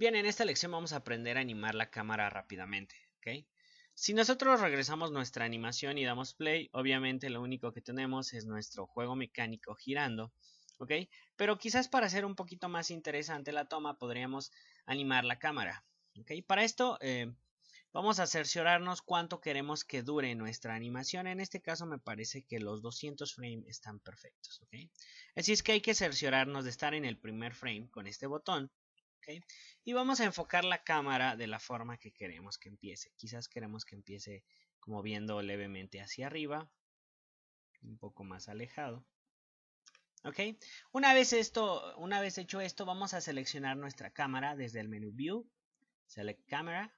Bien, en esta lección vamos a aprender a animar la cámara rápidamente, ¿ok? Si nosotros regresamos nuestra animación y damos play, obviamente lo único que tenemos es nuestro juego mecánico girando, ¿ok? Pero quizás para hacer un poquito más interesante la toma podríamos animar la cámara, ¿ok? Para esto eh, vamos a cerciorarnos cuánto queremos que dure nuestra animación. En este caso me parece que los 200 frames están perfectos, Así es que hay que cerciorarnos de estar en el primer frame con este botón y vamos a enfocar la cámara de la forma que queremos que empiece. Quizás queremos que empiece como viendo levemente hacia arriba, un poco más alejado. ¿Ok? Una vez, esto, una vez hecho esto, vamos a seleccionar nuestra cámara desde el menú View, Select Camera,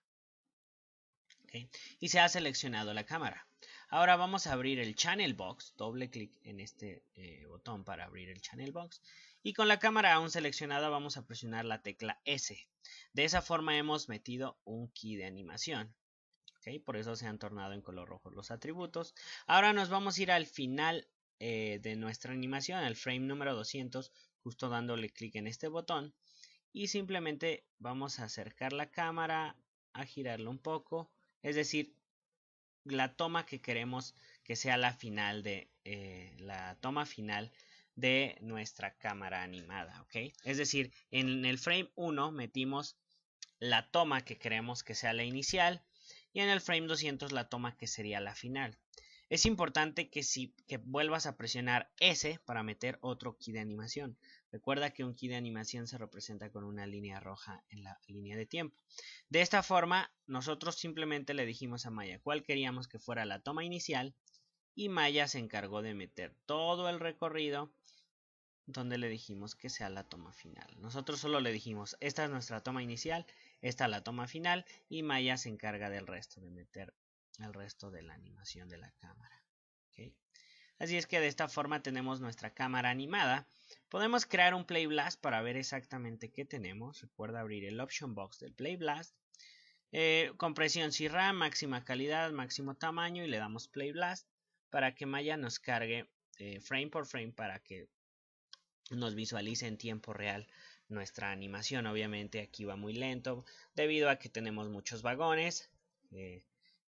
y se ha seleccionado la cámara. Ahora vamos a abrir el Channel Box, doble clic en este eh, botón para abrir el Channel Box. Y con la cámara aún seleccionada vamos a presionar la tecla S. De esa forma hemos metido un key de animación. Por eso se han tornado en color rojo los atributos. Ahora nos vamos a ir al final eh, de nuestra animación, al frame número 200, justo dándole clic en este botón. Y simplemente vamos a acercar la cámara, a girarlo un poco. Es decir, la toma que queremos que sea la final de eh, la toma final de nuestra cámara animada, ¿ok? Es decir, en el frame 1 metimos la toma que queremos que sea la inicial y en el frame 200 la toma que sería la final. Es importante que, si, que vuelvas a presionar S para meter otro key de animación. Recuerda que un key de animación se representa con una línea roja en la línea de tiempo. De esta forma, nosotros simplemente le dijimos a Maya cuál queríamos que fuera la toma inicial y Maya se encargó de meter todo el recorrido donde le dijimos que sea la toma final. Nosotros solo le dijimos, esta es nuestra toma inicial, esta es la toma final y Maya se encarga del resto de meter el resto de la animación de la cámara. Así es que de esta forma tenemos nuestra cámara animada. Podemos crear un Play Blast para ver exactamente qué tenemos. Recuerda abrir el Option Box del Play Blast. Eh, compresión CRAM, máxima calidad, máximo tamaño y le damos Play Blast para que Maya nos cargue eh, frame por frame para que nos visualice en tiempo real nuestra animación. Obviamente aquí va muy lento debido a que tenemos muchos vagones. Eh,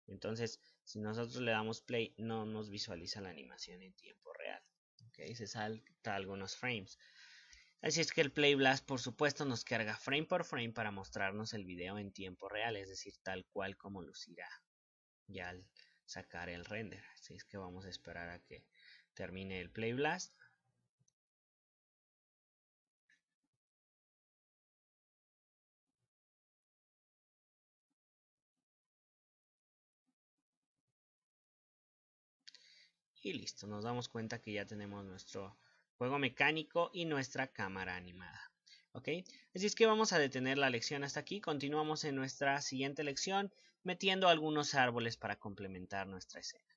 entonces, si nosotros le damos play, no nos visualiza la animación en tiempo real. ¿okay? Se salta algunos frames. Así es que el Play Blast, por supuesto, nos carga frame por frame para mostrarnos el video en tiempo real, es decir, tal cual como lucirá ya al sacar el render. Así es que vamos a esperar a que termine el Play Blast. Y listo, nos damos cuenta que ya tenemos nuestro juego mecánico y nuestra cámara animada. ¿Ok? Así es que vamos a detener la lección hasta aquí. Continuamos en nuestra siguiente lección metiendo algunos árboles para complementar nuestra escena.